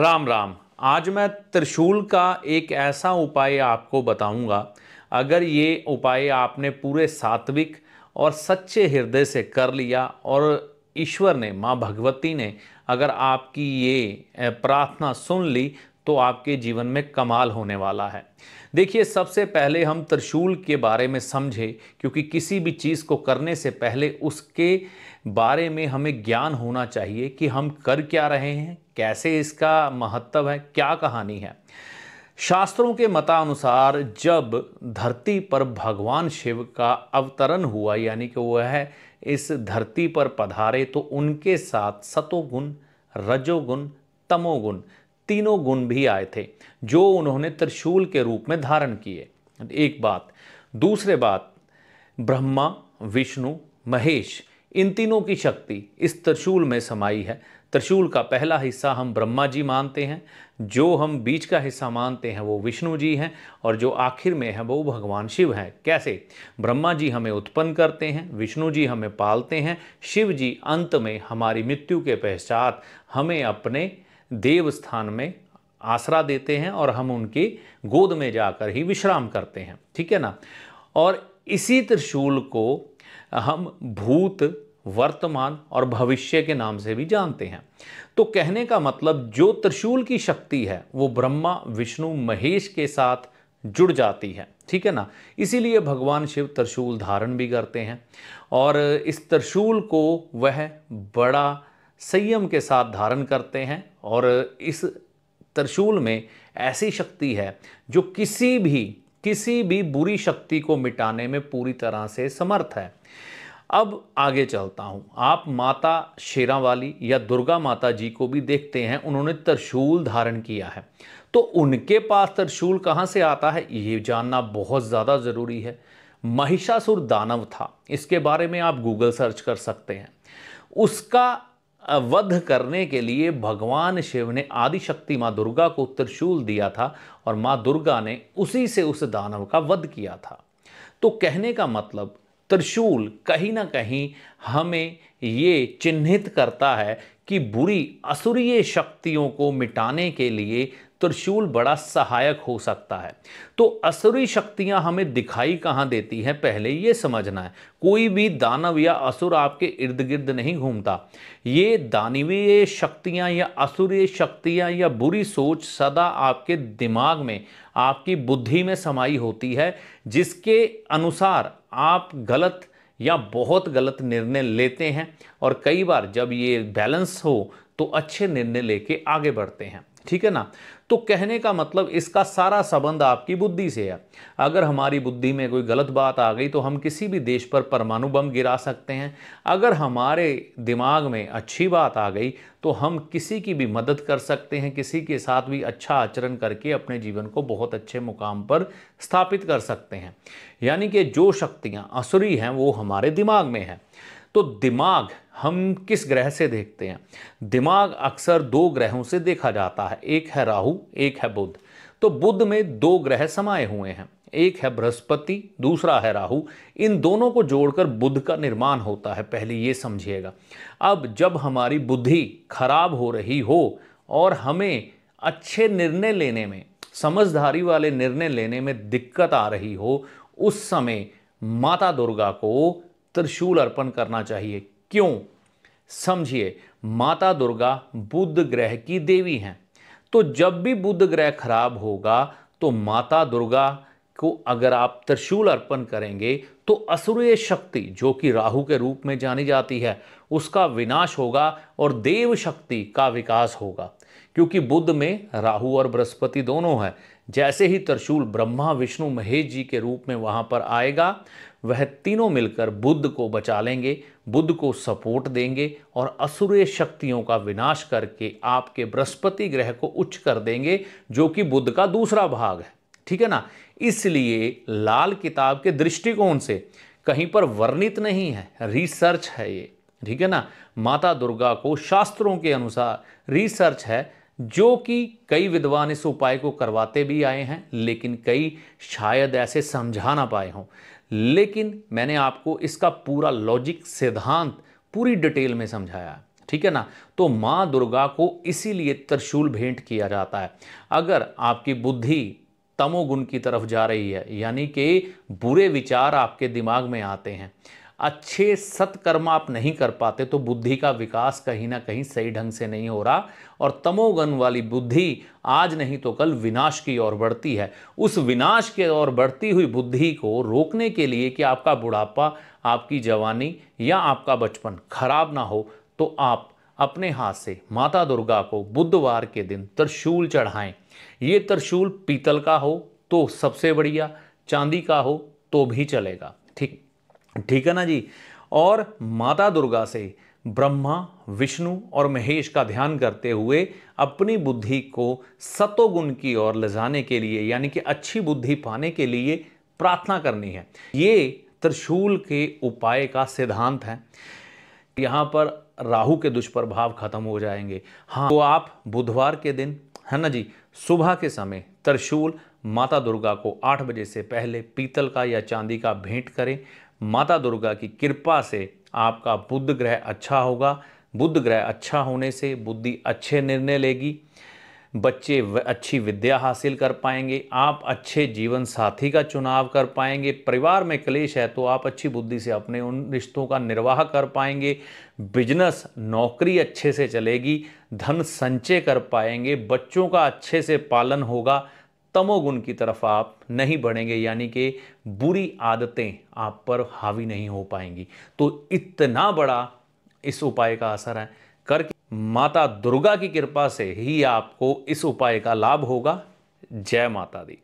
राम राम आज मैं त्रिशूल का एक ऐसा उपाय आपको बताऊंगा अगर ये उपाय आपने पूरे सात्विक और सच्चे हृदय से कर लिया और ईश्वर ने माँ भगवती ने अगर आपकी ये प्रार्थना सुन ली तो आपके जीवन में कमाल होने वाला है देखिए सबसे पहले हम त्रिशूल के बारे में समझें क्योंकि किसी भी चीज़ को करने से पहले उसके बारे में हमें ज्ञान होना चाहिए कि हम कर क्या रहे हैं कैसे इसका महत्व है क्या कहानी है शास्त्रों के मतानुसार जब धरती पर भगवान शिव का अवतरण हुआ यानी कि वह है इस धरती पर पधारे तो उनके साथ सतोगुण रजोगुण तमोगुण तीनों गुण भी आए थे जो उन्होंने त्रिशूल के रूप में धारण किए एक बात दूसरे बात ब्रह्मा विष्णु महेश इन तीनों की शक्ति इस त्रिशूल में समाई है त्रिशूल का पहला हिस्सा हम ब्रह्मा जी मानते हैं जो हम बीच का हिस्सा मानते हैं वो विष्णु जी हैं और जो आखिर में है वो भगवान शिव हैं कैसे ब्रह्मा जी हमें उत्पन्न करते हैं विष्णु जी हमें पालते हैं शिव जी अंत में हमारी मृत्यु के पश्चात हमें अपने देव स्थान में आसरा देते हैं और हम उनकी गोद में जाकर ही विश्राम करते हैं ठीक है ना और इसी त्रिशूल को हम भूत वर्तमान और भविष्य के नाम से भी जानते हैं तो कहने का मतलब जो त्रिशूल की शक्ति है वो ब्रह्मा विष्णु महेश के साथ जुड़ जाती है ठीक है ना इसीलिए भगवान शिव त्रिशूल धारण भी करते हैं और इस त्रिशूल को वह बड़ा संयम के साथ धारण करते हैं और इस त्रिशूल में ऐसी शक्ति है जो किसी भी किसी भी बुरी शक्ति को मिटाने में पूरी तरह से समर्थ है अब आगे चलता हूँ आप माता शेरावाली या दुर्गा माता जी को भी देखते हैं उन्होंने त्रिशूल धारण किया है तो उनके पास त्रिशूल कहाँ से आता है ये जानना बहुत ज़्यादा ज़रूरी है महिषासुर दानव था इसके बारे में आप गूगल सर्च कर सकते हैं उसका वध करने के लिए भगवान शिव ने आदिशक्ति माँ दुर्गा को त्रिशूल दिया था और माँ दुर्गा ने उसी से उस दानव का वध किया था तो कहने का मतलब त्रिशूल कहीं ना कहीं हमें ये चिन्हित करता है कि बुरी असुरीय शक्तियों को मिटाने के लिए त्रिशूल बड़ा सहायक हो सकता है तो असुरी शक्तियां हमें दिखाई कहाँ देती हैं पहले ये समझना है कोई भी दानव या असुर आपके इर्द गिर्द नहीं घूमता ये दानवीय शक्तियां या असुरीय शक्तियां या बुरी सोच सदा आपके दिमाग में आपकी बुद्धि में समाई होती है जिसके अनुसार आप गलत या बहुत गलत निर्णय लेते हैं और कई बार जब ये बैलेंस हो तो अच्छे निर्णय लेके आगे बढ़ते हैं ठीक है ना तो कहने का मतलब इसका सारा संबंध आपकी बुद्धि से है अगर हमारी बुद्धि में कोई गलत बात आ गई तो हम किसी भी देश पर परमाणु बम गिरा सकते हैं अगर हमारे दिमाग में अच्छी बात आ गई तो हम किसी की भी मदद कर सकते हैं किसी के साथ भी अच्छा आचरण करके अपने जीवन को बहुत अच्छे मुकाम पर स्थापित कर सकते हैं यानी कि जो शक्तियाँ असुरी हैं वो हमारे दिमाग में हैं तो दिमाग हम किस ग्रह से देखते हैं दिमाग अक्सर दो ग्रहों से देखा जाता है एक है राहु एक है बुध तो बुध में दो ग्रह समाये हुए हैं एक है बृहस्पति दूसरा है राहु इन दोनों को जोड़कर बुद्ध का निर्माण होता है पहले ये समझिएगा अब जब हमारी बुद्धि खराब हो रही हो और हमें अच्छे निर्णय लेने में समझदारी वाले निर्णय लेने में दिक्कत आ रही हो उस समय माता दुर्गा को त्रिशूल अर्पण करना चाहिए क्यों समझिए माता दुर्गा बुद्ध ग्रह की देवी हैं तो जब भी बुध ग्रह खराब होगा तो माता दुर्गा को अगर आप त्रिशूल अर्पण करेंगे तो असुरीय शक्ति जो कि राहु के रूप में जानी जाती है उसका विनाश होगा और देव शक्ति का विकास होगा क्योंकि बुद्ध में राहु और बृहस्पति दोनों हैं जैसे ही त्रिशूल ब्रह्मा विष्णु महेश जी के रूप में वहाँ पर आएगा वह तीनों मिलकर बुद्ध को बचा लेंगे बुद्ध को सपोर्ट देंगे और असुरे शक्तियों का विनाश करके आपके बृहस्पति ग्रह को उच्च कर देंगे जो कि बुद्ध का दूसरा भाग है ठीक है ना इसलिए लाल किताब के दृष्टिकोण से कहीं पर वर्णित नहीं है रिसर्च है ये ठीक है ना माता दुर्गा को शास्त्रों के अनुसार रिसर्च है जो कि कई विद्वान इस उपाय को करवाते भी आए हैं लेकिन कई शायद ऐसे समझा ना पाए हों लेकिन मैंने आपको इसका पूरा लॉजिक सिद्धांत पूरी डिटेल में समझाया ठीक है ना तो माँ दुर्गा को इसीलिए त्रिशूल भेंट किया जाता है अगर आपकी बुद्धि तमोगुण की तरफ जा रही है यानी कि बुरे विचार आपके दिमाग में आते हैं अच्छे सत्कर्म आप नहीं कर पाते तो बुद्धि का विकास कहीं ना कहीं सही ढंग से नहीं हो रहा और तमोगन वाली बुद्धि आज नहीं तो कल विनाश की ओर बढ़ती है उस विनाश की ओर बढ़ती हुई बुद्धि को रोकने के लिए कि आपका बुढ़ापा आपकी जवानी या आपका बचपन खराब ना हो तो आप अपने हाथ से माता दुर्गा को बुधवार के दिन त्रिशूल चढ़ाएं ये त्रिशूल पीतल का हो तो सबसे बढ़िया चांदी का हो तो भी चलेगा ठीक ठीक है ना जी और माता दुर्गा से ब्रह्मा विष्णु और महेश का ध्यान करते हुए अपनी बुद्धि को सतोगुण की ओर ले जाने के लिए यानी कि अच्छी बुद्धि पाने के लिए प्रार्थना करनी है ये त्रिशूल के उपाय का सिद्धांत है यहाँ पर राहु के दुष्प्रभाव खत्म हो जाएंगे हाँ तो आप बुधवार के दिन है ना जी सुबह के समय त्रिशूल माता दुर्गा को आठ बजे से पहले पीतल का या चांदी का भेंट करें माता दुर्गा की कृपा से आपका बुद्ध ग्रह अच्छा होगा बुद्ध ग्रह अच्छा होने से बुद्धि अच्छे निर्णय लेगी बच्चे अच्छी विद्या हासिल कर पाएंगे आप अच्छे जीवन साथी का चुनाव कर पाएंगे परिवार में क्लेश है तो आप अच्छी बुद्धि से अपने उन रिश्तों का निर्वाह कर पाएंगे बिजनेस नौकरी अच्छे से चलेगी धन संचय कर पाएंगे बच्चों का अच्छे से पालन होगा तमोगुण की तरफ आप नहीं बढ़ेंगे यानी कि बुरी आदतें आप पर हावी नहीं हो पाएंगी तो इतना बड़ा इस उपाय का असर है करके माता दुर्गा की कृपा से ही आपको इस उपाय का लाभ होगा जय माता दी